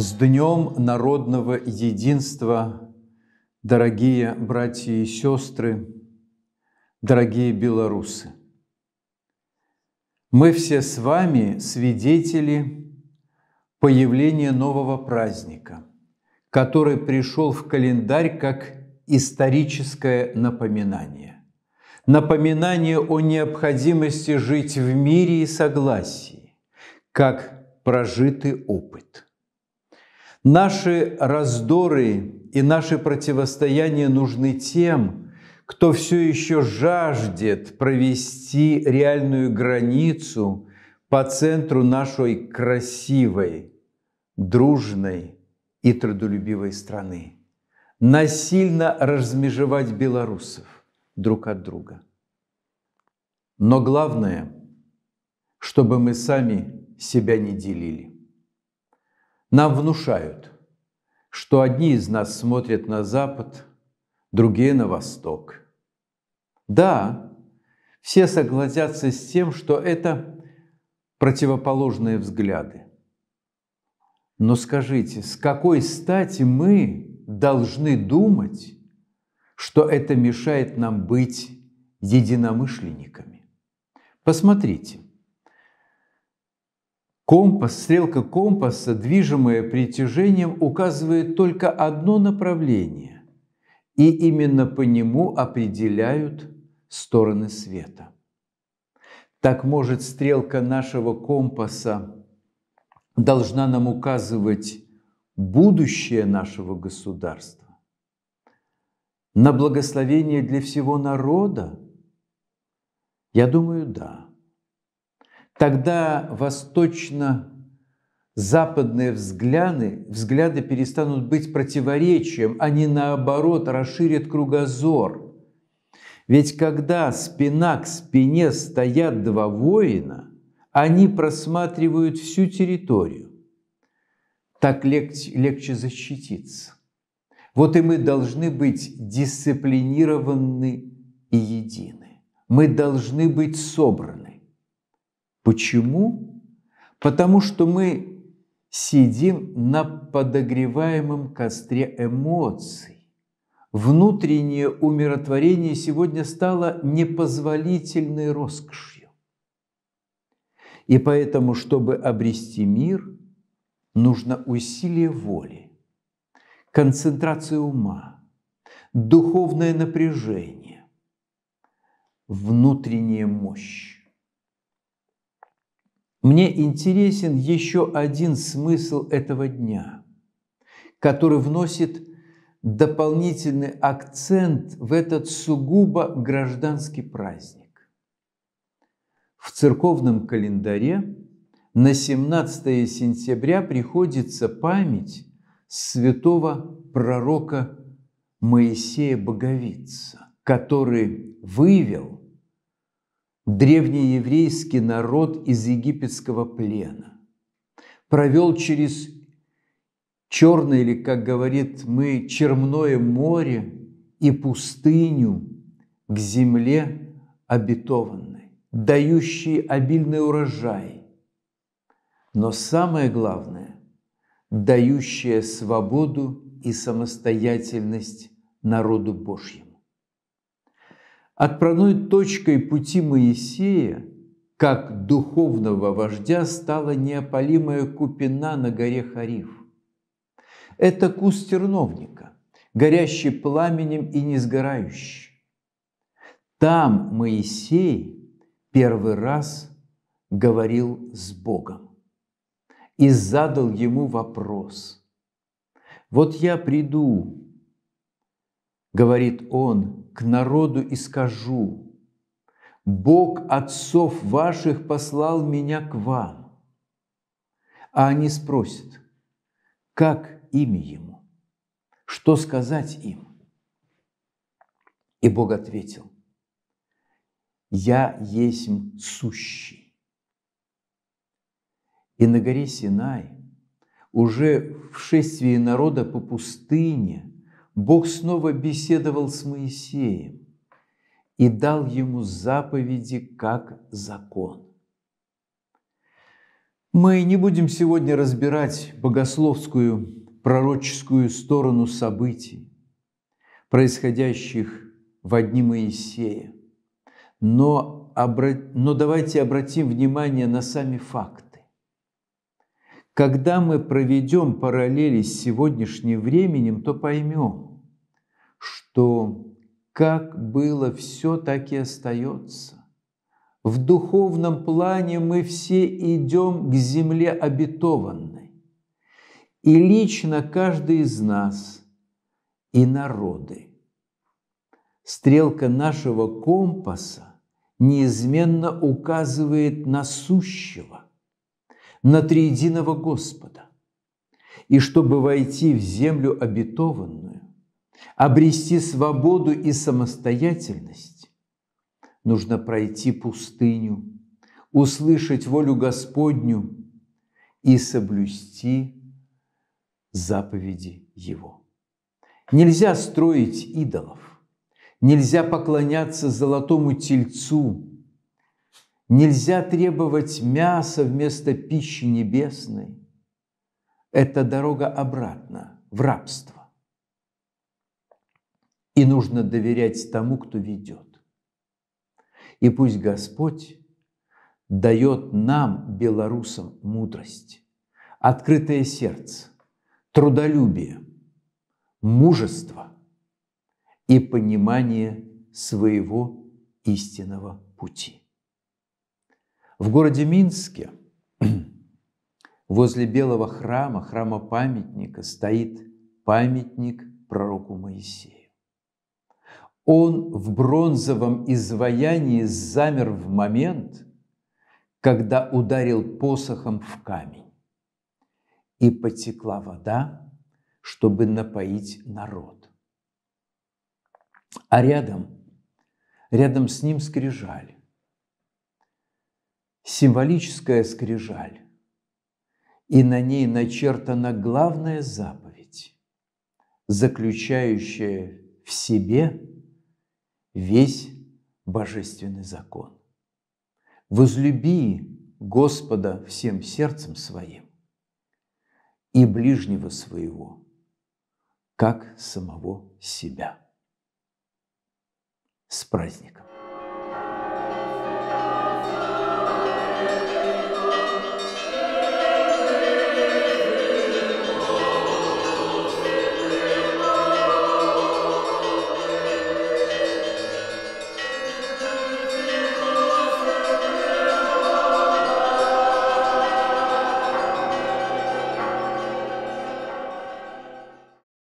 С Днем Народного Единства, дорогие братья и сестры, дорогие белорусы! Мы все с вами свидетели появления нового праздника, который пришел в календарь как историческое напоминание. Напоминание о необходимости жить в мире и согласии, как прожитый опыт – Наши раздоры и наши противостояния нужны тем, кто все еще жаждет провести реальную границу по центру нашей красивой, дружной и трудолюбивой страны. Насильно размежевать белорусов друг от друга. Но главное, чтобы мы сами себя не делили. Нам внушают, что одни из нас смотрят на запад, другие на восток. Да, все согласятся с тем, что это противоположные взгляды. Но скажите, с какой стати мы должны думать, что это мешает нам быть единомышленниками? Посмотрите – Компас, стрелка компаса, движимая притяжением, указывает только одно направление, и именно по нему определяют стороны света. Так может стрелка нашего компаса должна нам указывать будущее нашего государства, на благословение для всего народа? Я думаю, да. Тогда восточно-западные взгляды, взгляды перестанут быть противоречием, а не наоборот расширят кругозор. Ведь когда спина к спине стоят два воина, они просматривают всю территорию. Так легче, легче защититься. Вот и мы должны быть дисциплинированы и едины. Мы должны быть собраны. Почему? Потому что мы сидим на подогреваемом костре эмоций. Внутреннее умиротворение сегодня стало непозволительной роскошью. И поэтому, чтобы обрести мир, нужно усилие воли, концентрация ума, духовное напряжение, внутренняя мощь. Мне интересен еще один смысл этого дня, который вносит дополнительный акцент в этот сугубо гражданский праздник. В церковном календаре на 17 сентября приходится память святого пророка Моисея Боговица, который вывел древнееврейский народ из египетского плена, провел через черное или, как говорит мы, черное море и пустыню к земле обетованной, дающей обильный урожай. Но самое главное, дающая свободу и самостоятельность народу Божьему. Отправной точкой пути Моисея, как духовного вождя, стала неопалимая купина на горе Хариф. Это куст терновника, горящий пламенем и не сгорающий. Там Моисей первый раз говорил с Богом и задал ему вопрос. «Вот я приду говорит он, к народу и скажу, Бог отцов ваших послал меня к вам. А они спросят, как имя ему? Что сказать им? И Бог ответил, «Я есть сущий». И на горе Синай, уже в шествии народа по пустыне, Бог снова беседовал с Моисеем и дал ему заповеди как закон. Мы не будем сегодня разбирать богословскую пророческую сторону событий, происходящих в дни Моисея, но, обра... но давайте обратим внимание на сами факты. Когда мы проведем параллели с сегодняшним временем, то поймем, что как было все, так и остается. В духовном плане мы все идем к земле обетованной. И лично каждый из нас и народы. Стрелка нашего компаса неизменно указывает на сущего – на триединого Господа, и чтобы войти в землю обетованную, обрести свободу и самостоятельность, нужно пройти пустыню, услышать волю Господню и соблюсти заповеди Его. Нельзя строить идолов, нельзя поклоняться золотому тельцу, Нельзя требовать мяса вместо пищи небесной. Это дорога обратно, в рабство. И нужно доверять тому, кто ведет. И пусть Господь дает нам, белорусам, мудрость, открытое сердце, трудолюбие, мужество и понимание своего истинного пути. В городе Минске возле Белого храма, храма-памятника, стоит памятник пророку Моисею. Он в бронзовом изваянии замер в момент, когда ударил посохом в камень, и потекла вода, чтобы напоить народ. А рядом, рядом с ним скрижали символическая скрижаль, и на ней начертана главная заповедь, заключающая в себе весь божественный закон. Возлюби Господа всем сердцем своим и ближнего своего, как самого себя. С праздником!